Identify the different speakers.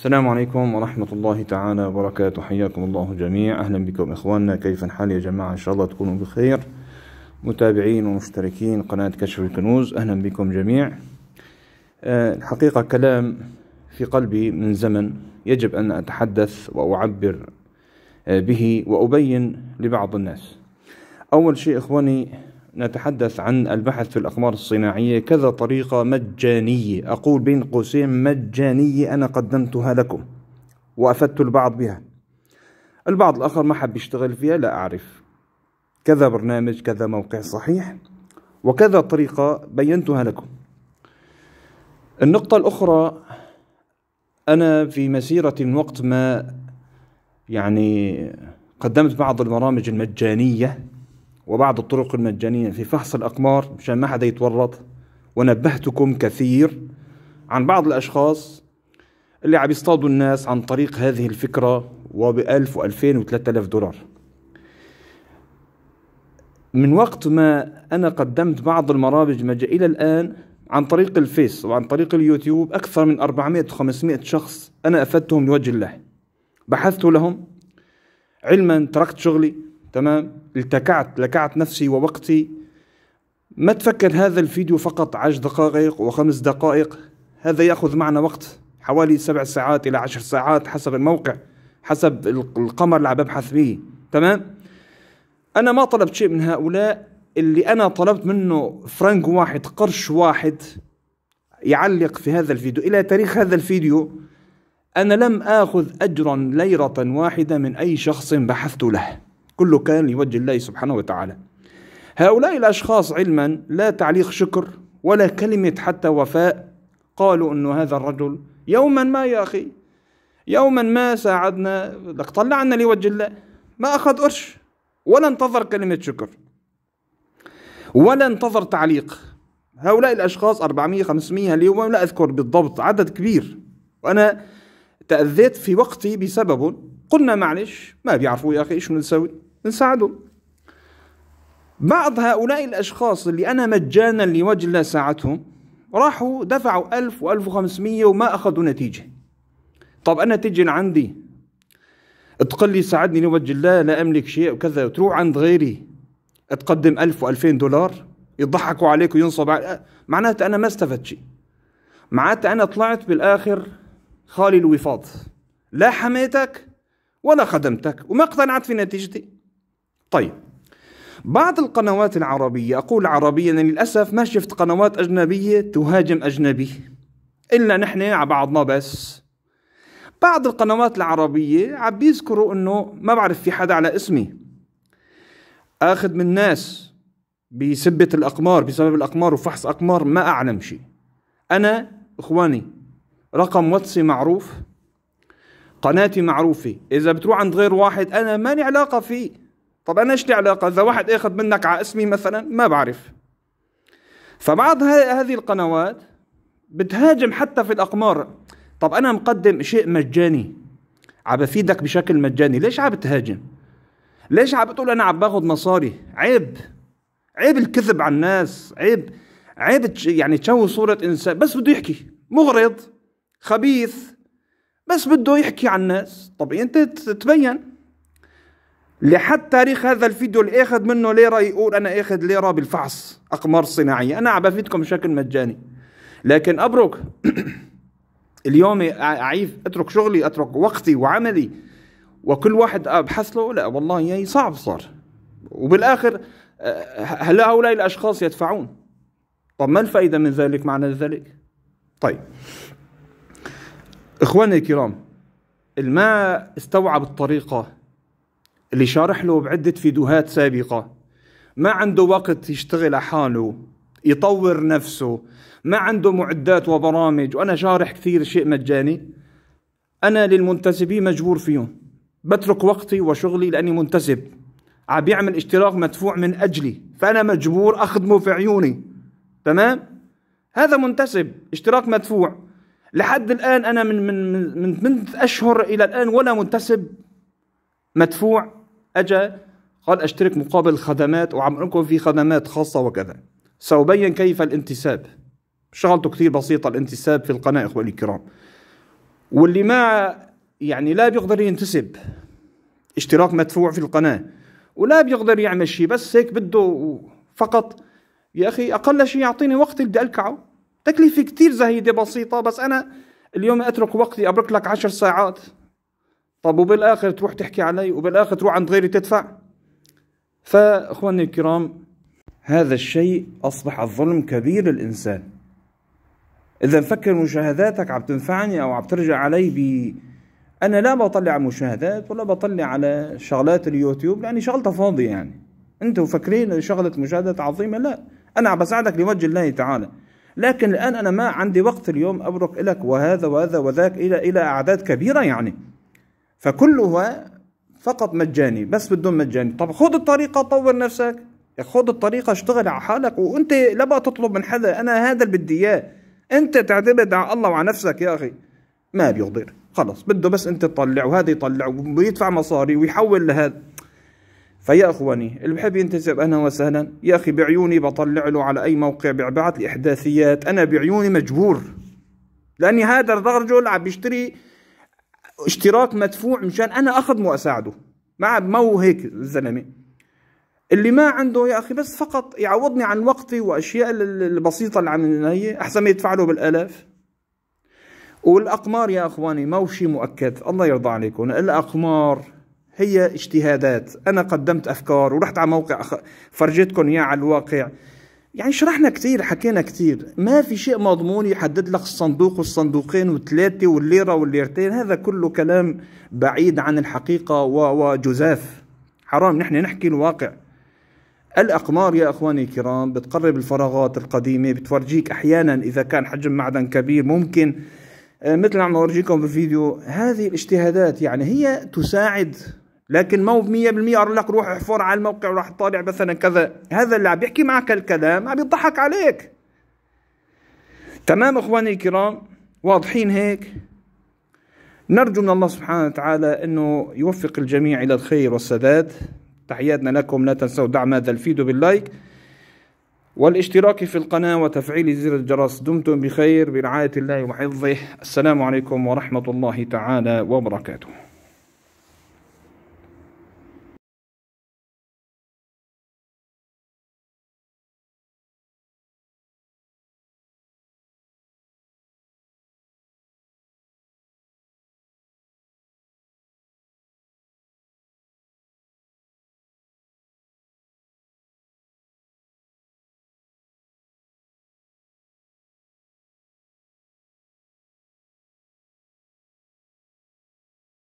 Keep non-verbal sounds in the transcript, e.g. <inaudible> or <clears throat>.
Speaker 1: السلام عليكم ورحمة الله تعالى وبركاته حياكم الله جميع أهلا بكم إخواننا كيف الحال يا جماعة إن شاء الله تكونوا بخير متابعين ومشتركين قناة كشف الكنوز أهلا بكم جميع آه، الحقيقة كلام في قلبي من زمن يجب أن أتحدث وأعبر آه، به وأبين لبعض الناس أول شيء إخواني نتحدث عن البحث في الأقمار الصناعية كذا طريقة مجانية أقول بين قوسين مجانية أنا قدمتها لكم وأفدت البعض بها البعض الآخر ما حب يشتغل فيها لا أعرف كذا برنامج كذا موقع صحيح وكذا طريقة بينتها لكم النقطة الأخرى أنا في مسيرة وقت ما يعني قدمت بعض البرامج المجانية وبعض الطرق المجانية في فحص الأقمار مشان ما حدا يتورط ونبهتكم كثير عن بعض الأشخاص اللي عم يصطادوا الناس عن طريق هذه الفكرة وبألف وألفين وثلاثة و3000 دولار من وقت ما أنا قدمت بعض المرابج مجا إلى الآن عن طريق الفيس وعن طريق اليوتيوب أكثر من 400 و 500 شخص أنا أفدتهم لوجه الله بحثت لهم علما تركت شغلي تمام التكعت لكعت نفسي ووقتي ما تفكر هذا الفيديو فقط عشر دقائق وخمس دقائق هذا يأخذ معنا وقت حوالي سبع ساعات إلى عشر ساعات حسب الموقع حسب القمر اللي عم ببحث فيه تمام أنا ما طلبت شيء من هؤلاء اللي أنا طلبت منه فرنك واحد قرش واحد يعلق في هذا الفيديو إلى تاريخ هذا الفيديو أنا لم آخذ أجرا ليرة واحدة من أي شخص بحثت له كله كان لوجه الله سبحانه وتعالى هؤلاء الأشخاص علما لا تعليق شكر ولا كلمة حتى وفاء قالوا أن هذا الرجل يوما ما يا أخي يوما ما ساعدنا لك طلعنا لوجه الله ما أخذ قرش ولا انتظر كلمة شكر ولا انتظر تعليق هؤلاء الأشخاص 400 500 اليوم لا أذكر بالضبط عدد كبير وأنا تأذيت في وقتي بسبب قلنا معلش ما بيعرفوا يا أخي إيش نسوي نساعدهم بعض هؤلاء الأشخاص اللي أنا مجانا لوجه الله ساعتهم راحوا دفعوا ألف و وخمسمية وما أخذوا نتيجة طب أنا تجي لعندي تقول لي ساعدني لوجه الله لا أملك شيء وكذا وتروح عند غيري تقدم ألف وألفين دولار يضحكوا عليك وينصب عليك معناته أنا ما استفدت شيء معناته أنا طلعت بالآخر خالي الوفاض لا حميتك ولا خدمتك وما اقتنعت في نتيجتي طيب بعض القنوات العربية أقول عربية أنا للأسف ما شفت قنوات أجنبية تهاجم أجنبي إلا نحن على بعضنا بس بعض القنوات العربية عم بيذكروا إنه ما بعرف في حدا على اسمي آخذ من ناس بسبة الأقمار بسبب الأقمار وفحص أقمار ما أعلم شيء أنا إخواني رقم واتسي معروف قناتي معروفة إذا بتروح عند غير واحد أنا لي علاقة فيه طب انا ايش لي علاقه اذا واحد اخذ منك على اسمي مثلا ما بعرف فبعض هذه القنوات بتهاجم حتى في الاقمار طب انا مقدم شيء مجاني عم بفيدك بشكل مجاني ليش عم تهاجم ليش عم بتقول انا عم باخذ مصاري عيب عيب الكذب على الناس عيب عيب يعني تشوه صورة إنسان بس بده يحكي مغرض خبيث بس بده يحكي عن الناس طب أنت تبين لحد تاريخ هذا الفيديو اللي اخذ منه ليره يقول انا اخذ ليره بالفحص اقمار صناعيه انا عم بفيدكم بشكل مجاني لكن ابرك <clears throat> اليوم اعيف اترك شغلي اترك وقتي وعملي وكل واحد ابحث له لا والله يعني صعب صار وبالاخر آه، هل هؤلاء الاشخاص يدفعون طب ما الفائده من ذلك معنى ذلك طيب اخواني الكرام ما استوعب الطريقه اللي شارح له بعدة فيديوهات سابقة ما عنده وقت يشتغل حاله يطور نفسه ما عنده معدات وبرامج وأنا شارح كثير شيء مجاني أنا للمنتسبين مجبور فيهم بترك وقتي وشغلي لأني منتسب عم بيعمل اشتراك مدفوع من أجلي فأنا مجبور أخدمه في عيوني تمام؟ هذا منتسب اشتراك مدفوع لحد الآن أنا من من من, من أشهر إلى الآن ولا منتسب مدفوع اجى قال أشترك مقابل خدمات وعم لكم في خدمات خاصة وكذا سأبين كيف الانتساب شغلته كثير بسيطة الانتساب في القناة إخواني الكرام واللي ما يعني لا بيقدر ينتسب اشتراك مدفوع في القناة ولا بيقدر يعمل شيء بس هيك بده فقط يا أخي أقل شيء يعطيني وقت اللي بدي ألكعه تكلفة كثير زهيدة بسيطة بس أنا اليوم أترك وقتي أبرك لك عشر ساعات طب وبالاخر تروح تحكي علي وبالاخر تروح عند غيري تدفع فاخواني الكرام هذا الشيء اصبح الظلم كبير للانسان اذا فكر مشاهداتك عم تنفعني او عم ترجع علي ب انا لا بطلع على مشاهدات ولا بطلع على شغلات اليوتيوب لاني شغلتها فاضيه يعني انتم فاكرين شغله مشاهدات عظيمه لا انا عم بساعدك لوجه الله تعالى لكن الان انا ما عندي وقت اليوم ابرك لك وهذا وهذا وذاك الى الى اعداد كبيره يعني فكلها فقط مجاني بس بدون مجاني طب خذ الطريقة طور نفسك خذ الطريقة اشتغل على حالك وانت لا بقى تطلب من حدا انا هذا اللي بدي اياه انت تعتمد على الله وعلى نفسك يا اخي ما بيقدر خلص بده بس انت تطلع وهذا يطلع ويدفع مصاري ويحول لهذا فيا اخواني اللي بحب ينتسب اهلا وسهلا يا اخي بعيوني بطلع له على اي موقع بيبعث لي احداثيات انا بعيوني مجبور لاني هذا الرجل عم بيشتري اشتراك مدفوع مشان انا اخدمه واساعده ما مو هيك الزلمه اللي ما عنده يا اخي بس فقط يعوضني عن وقتي واشياء البسيطه اللي عم هي احسن ما يدفع له بالالاف والاقمار يا اخواني مو شيء مؤكد الله يرضى عليكم الاقمار هي اجتهادات انا قدمت افكار ورحت على موقع فرجيتكم اياه على الواقع يعني شرحنا كثير حكينا كثير ما في شيء مضمون يحدد لك الصندوق والصندوقين والثلاثة والليرة والليرتين هذا كله كلام بعيد عن الحقيقة وجزاف حرام نحن نحكي الواقع الأقمار يا أخواني الكرام بتقرب الفراغات القديمة بتفرجيك أحيانا إذا كان حجم معدن كبير ممكن آه، مثل عم أورجيكم بالفيديو هذه الاجتهادات يعني هي تساعد لكن ما هو 100% لك روح احفر على الموقع وراح تطالع مثلا كذا هذا اللي عم يحكي معك الكلام عم يضحك عليك تمام اخواني الكرام واضحين هيك نرجو من الله سبحانه وتعالى انه يوفق الجميع الى الخير والسداد تحياتنا لكم لا تنسوا دعم هذا الفيديو باللايك والاشتراك في القناة وتفعيل زر الجرس دمتم بخير برعاية الله وحفظه السلام عليكم ورحمة الله تعالى وبركاته